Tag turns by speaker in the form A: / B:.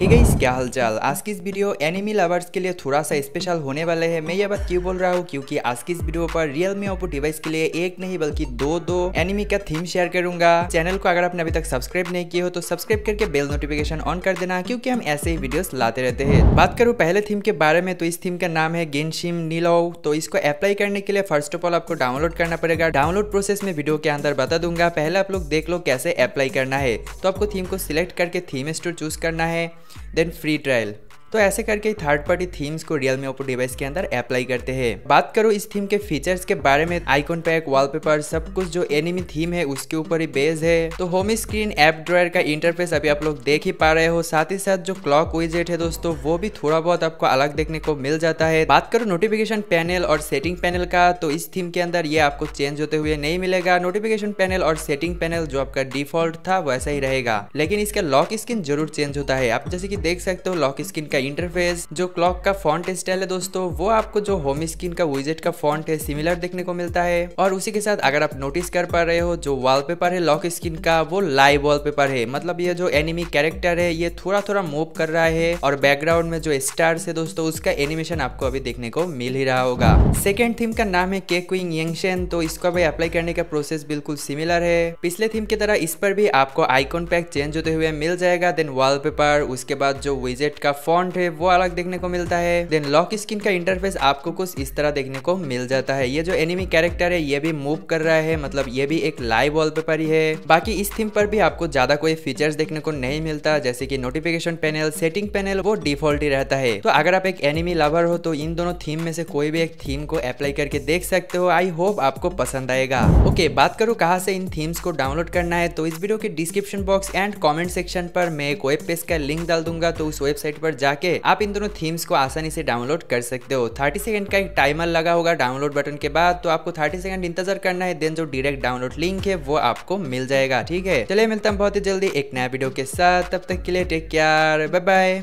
A: hey guys क्या हालचाल आज की इस वीडियो एनिमी लवर्स के लिए थोड़ा सा स्पेशल होने वाले हैं मैं ये बात क्यों बोल रहा हूँ क्योंकि आज की इस वीडियो पर रियल मी ओपो डिवाइस के लिए एक नहीं बल्कि दो दो एनिमी का थीम शेयर करूंगा चैनल को अगर आपने अभी तक सब्सक्राइब नहीं किया हो तो सब्सक्राइब करके बेल नोटिफिकेशन ऑन कर देना क्यूँकी हम ऐसे ही वीडियो लाते रहते हैं बात करूँ पहले थीम के बारे में तो इस थीम का नाम है गेनशिम नीलो तो इसको अप्लाई करने के लिए फर्स्ट ऑफ ऑल आपको डाउनलोड करना पड़ेगा डाउनलोड प्रोसेस में वीडियो के अंदर बता दूंगा पहले आप लोग देख लो कैसे अप्लाई करना है तो आपको थीम को सिलेक्ट करके थीम स्टोर चूज करना है then free trial तो ऐसे करके थर्ड पार्टी थीम्स को रियल मी ओपो डिवाइस के अंदर अप्लाई करते हैं बात करो इस थीम के फीचर्स के बारे में आइकॉन पैक वॉलपेपर सब कुछ जो एनिमी थीम है उसके ऊपर ही बेस है तो होम स्क्रीन एप ड्रॉयर का इंटरफेस अभी आप लोग देख ही पा रहे हो साथ ही साथ जो क्लॉक विजेट है दोस्तों वो भी थोड़ा बहुत आपको अलग देखने को मिल जाता है बात करो नोटिफिकेशन पैनल और सेटिंग पैनल का तो इस थीम के अंदर ये आपको चेंज होते हुए नहीं मिलेगा नोटिफिकेशन पैनल और सेटिंग पैनल जो आपका डिफॉल्ट था वैसा ही रहेगा लेकिन इसका लॉक स्क्रीन जरूर चेंज होता है आप जैसे की देख सकते हो लॉक स्क्रीन का इंटरफेस जो क्लॉक का फॉन्ट स्टाइल है दोस्तों वो आपको जो होम स्क्रीन का विजेट का फॉन्ट है सिमिलर देखने को मिलता है और उसी के साथ अगर आप नोटिस कर पा रहे हो जो वॉलपेपर है लॉक स्क्रीन का वो लाइव वॉलपेपर है मतलब ये जो एनिमी कैरेक्टर है ये थोड़ा थोड़ा मूव कर रहा है और बैकग्राउंड में जो स्टार्स है दोस्तों उसका एनिमेशन आपको अभी देखने को मिल ही रहा होगा सेकेंड थीम का नाम है के क्विंग यंगशन तो इसको भी अप्लाई करने का प्रोसेस बिल्कुल सिमिलर है पिछले थीम की तरह इस पर भी आपको आइकॉन पैक चेंज होते हुए मिल जाएगा देन वॉलपेपर उसके बाद जो विजेट का फॉन्ट फ्रंट है वो अलग देखने को मिलता है देन लॉक स्किन का इंटरफेस आपको कुछ इस तरह देखने को मिल जाता है ये जो एनिमी कैरेक्टर है ये भी मूव कर रहा है मतलब ये भी एक लाइव पेपर ही है बाकी इस थीम पर भी आपको ज्यादा कोई फीचर्स देखने को नहीं मिलता जैसे की नोटिफिकेशन पैनल सेटिंग पैनल वो डिफॉल्ट ही रहता है तो अगर आप एक एनिमी लवर हो तो इन दोनों थीम में से कोई भी एक थीम को अप्लाई करके देख सकते हो आई होप आपको पसंद आएगा ओके okay, बात करूँ कहाँ से इन थीम्स को डाउनलोड करना है तो इस वीडियो के description box and comment section पर मैं एक वेब पेज का लिंक डाल दूंगा तो उस वेबसाइट पर जा जाके आप इन दोनों थीम्स को आसानी से डाउनलोड कर सकते हो थर्टी सेकंड का एक टाइमर लगा होगा डाउनलोड बटन के बाद तो आपको थर्टी सेकंड इंतजार करना है देन जो डायरेक्ट डाउनलोड लिंक है वो आपको मिल जाएगा ठीक है चलिए मिलता हूँ बहुत ही जल्दी एक नया वीडियो के साथ तब तक के लिए टेक केयर बाय बाय